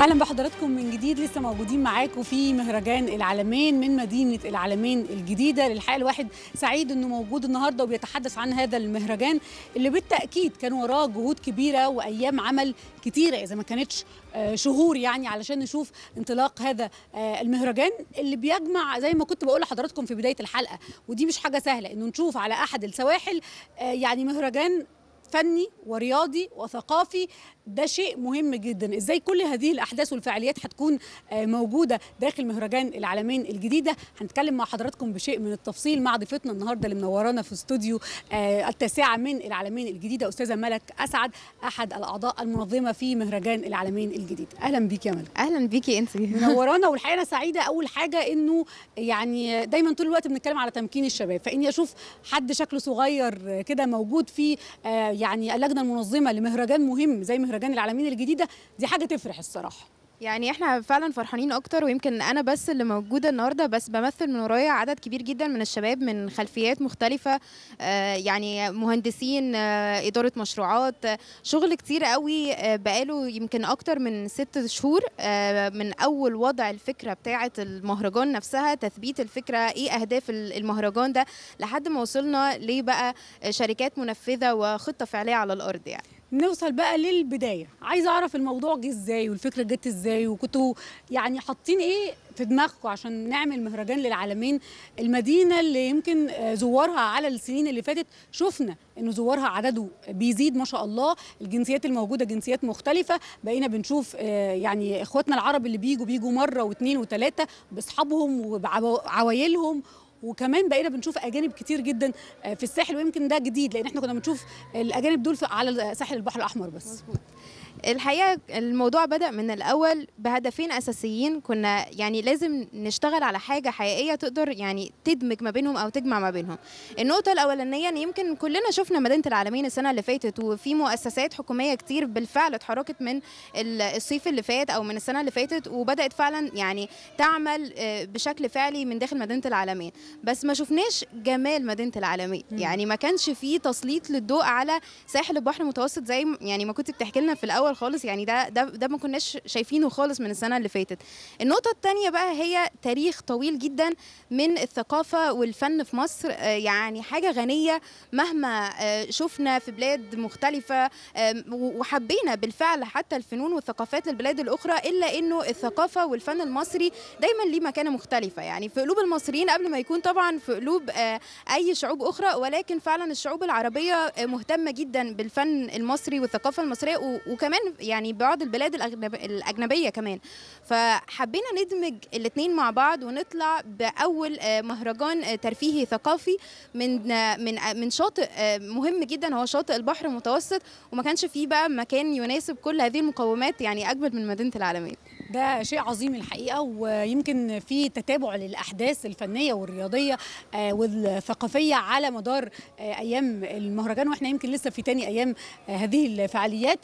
اهلا بحضراتكم من جديد لسه موجودين معاكم في مهرجان العالمين من مدينه العالمين الجديده للحقيقه الواحد سعيد انه موجود النهارده وبيتحدث عن هذا المهرجان اللي بالتاكيد كان وراه جهود كبيره وايام عمل كتيره اذا ما كانتش آه، شهور يعني علشان نشوف انطلاق هذا آه، المهرجان اللي بيجمع زي ما كنت بقول لحضراتكم في بدايه الحلقه ودي مش حاجه سهله انه نشوف على احد السواحل آه، يعني مهرجان فني ورياضي وثقافي ده شيء مهم جدا ازاي كل هذه الاحداث والفعاليات هتكون آه، موجوده داخل مهرجان العالمين الجديده هنتكلم مع حضراتكم بشيء من التفصيل مع ضيفتنا النهارده اللي منورانا في استوديو آه، التاسعه من العالمين الجديده استاذه ملك اسعد احد الاعضاء المنظمه في مهرجان العالمين الجديد اهلا بيك يا ملك اهلا بيكي انت منورانا والحقيقه انا سعيده اول حاجه انه يعني دايما طول الوقت بنتكلم على تمكين الشباب فاني اشوف حد شكله صغير كده موجود في آه، يعني اللجنه المنظمه لمهرجان مهم زي مهرجان مهرجان العالمين الجديده دي حاجه تفرح الصراحه يعني احنا فعلا فرحانين اكتر ويمكن انا بس اللي موجوده النهارده بس بمثل من ورايا عدد كبير جدا من الشباب من خلفيات مختلفه آه، يعني مهندسين آه، اداره مشروعات آه، شغل كتير قوي بقاله يمكن اكتر من ست شهور من اول وضع الفكره بتاعه المهرجان نفسها تثبيت الفكره ايه اهداف المهرجان ده لحد ما وصلنا ليه بقى شركات منفذه وخطه فعليه على الارض يعني نوصل بقى للبدايه عايزه اعرف الموضوع جه ازاي والفكره جت ازاي وكنتوا يعني حاطين ايه في دماغكم عشان نعمل مهرجان للعالمين المدينه اللي يمكن زوارها على السنين اللي فاتت شفنا ان زوارها عدده بيزيد ما شاء الله الجنسيات الموجوده جنسيات مختلفه بقينا بنشوف آه، يعني اخواتنا العرب اللي بيجوا بيجوا مره واثنين وثلاثه باصحابهم وبعوايلهم وكمان بقينا بنشوف اجانب كتير جدا آه، في الساحل ويمكن ده جديد لان احنا كنا بنشوف الاجانب دول على ساحل البحر الاحمر بس مزبوط. الحقيقه الموضوع بدا من الاول بهدفين اساسيين كنا يعني لازم نشتغل على حاجه حقيقيه تقدر يعني تدمج ما بينهم او تجمع ما بينهم النقطه الاولانيه ان يمكن كلنا شفنا مدينه العالمين السنه اللي فاتت وفي مؤسسات حكوميه كتير بالفعل اتحركت من الصيف اللي فات او من السنه اللي فاتت وبدات فعلا يعني تعمل آه، بشكل فعلي من داخل مدينه العالمين بس ما شفناش جمال مدينه العالمين يعني ما كانش فيه تسليط للضوء على ساحل البحر المتوسط زي يعني ما كنت بتحكي لنا في الاول الاول خالص يعني ده ده ده ما كناش شايفينه خالص من السنه اللي فاتت النقطه الثانيه بقى هي تاريخ طويل جدا من الثقافه والفن في مصر آه، يعني حاجه غنيه مهما آه، شفنا في بلاد مختلفه وحبينا بالفعل حتى الفنون والثقافات للبلاد الاخرى الا انه الثقافه والفن المصري دايما ليه مكانه مختلفه يعني في قلوب المصريين قبل ما يكون طبعا في قلوب آه، اي شعوب اخرى ولكن فعلا الشعوب العربيه مهتمه جدا بالفن المصري والثقافه المصريه وكمان وكمان يعني بعض البلاد الاجنبيه كمان فحبينا ندمج الاثنين مع بعض ونطلع باول آه، مهرجان آه، ترفيهي ثقافي من آه، من من شاطئ مهم جدا هو شاطئ البحر المتوسط وما كانش فيه بقى مكان يناسب كل هذه المقومات يعني اجمل من مدينه العالمين ده شيء عظيم الحقيقه ويمكن في تتابع للاحداث الفنيه والرياضيه والثقافيه على مدار ايام المهرجان واحنا يمكن لسه في تاني ايام هذه الفعاليات